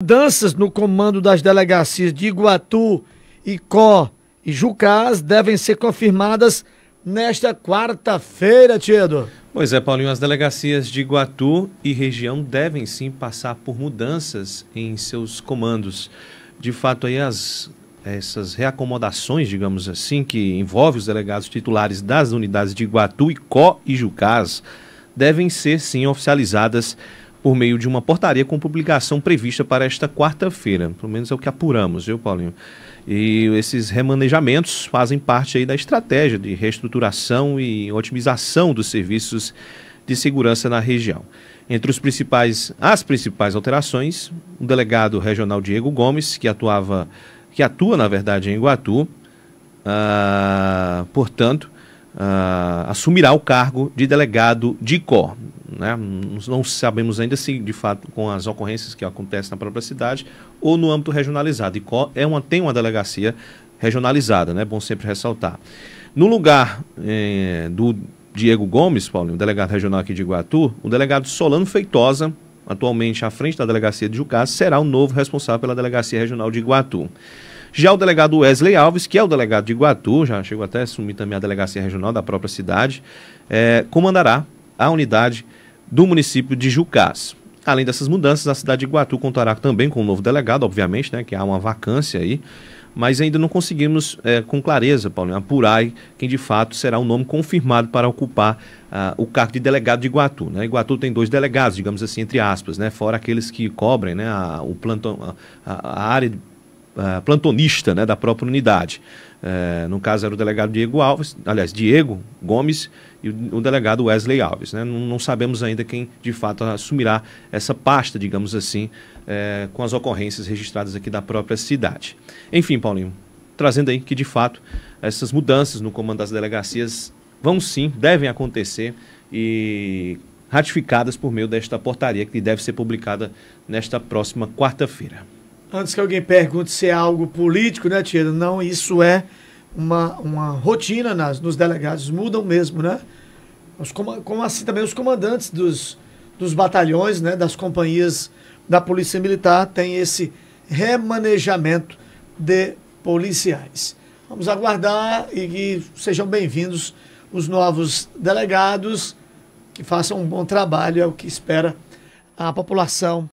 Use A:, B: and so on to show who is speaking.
A: Mudanças no comando das delegacias de Iguatu, Icó e Jucás devem ser confirmadas nesta quarta-feira, Tiedo.
B: Pois é, Paulinho, as delegacias de Iguatu e região devem sim passar por mudanças em seus comandos. De fato, aí as essas reacomodações, digamos assim, que envolvem os delegados titulares das unidades de Iguatu, Icó e Jucás, devem ser sim oficializadas por meio de uma portaria com publicação prevista para esta quarta-feira. Pelo menos é o que apuramos, viu, Paulinho? E esses remanejamentos fazem parte aí da estratégia de reestruturação e otimização dos serviços de segurança na região. Entre os principais, as principais alterações, o delegado regional Diego Gomes, que atuava, que atua na verdade em Iguatu, uh, portanto, uh, assumirá o cargo de delegado de COR. Né? Não sabemos ainda se, de fato, com as ocorrências que acontecem na própria cidade ou no âmbito regionalizado. E é uma, tem uma delegacia regionalizada, né? é bom sempre ressaltar. No lugar eh, do Diego Gomes, Paulinho, delegado regional aqui de Iguatu, o delegado Solano Feitosa, atualmente à frente da delegacia de Jucás, será o novo responsável pela delegacia regional de Iguatu. Já o delegado Wesley Alves, que é o delegado de Iguatu, já chegou até a assumir também a delegacia regional da própria cidade, eh, comandará a unidade do município de Jucás. Além dessas mudanças, a cidade de Iguatu contará também com um novo delegado, obviamente, né, que há uma vacância aí, mas ainda não conseguimos é, com clareza, Paulinho, apurar quem de fato será o nome confirmado para ocupar uh, o cargo de delegado de Iguatu. Né? Iguatu tem dois delegados, digamos assim, entre aspas, né, fora aqueles que cobrem né, a, o plantão, a, a área ah, plantonista né, da própria unidade. Eh, no caso era o delegado Diego Alves, aliás, Diego Gomes e o, delegado Wesley Alves. Né? Não, não, sabemos ainda quem de fato assumirá essa pasta, digamos assim, eh, com as ocorrências registradas aqui da própria cidade. Enfim, Paulinho, trazendo aí que de fato essas mudanças no comando das delegacias vão sim, devem acontecer e ratificadas por meio desta portaria que deve ser publicada nesta próxima quarta-feira
A: antes que alguém pergunte se é algo político, né, Tira? Não, isso é uma, uma rotina nas, nos delegados, mudam mesmo, né? Os, como, como assim também os comandantes dos, dos batalhões, né, das companhias da Polícia Militar têm esse remanejamento de policiais. Vamos aguardar e que sejam bem-vindos os novos delegados, que façam um bom trabalho, é o que espera a população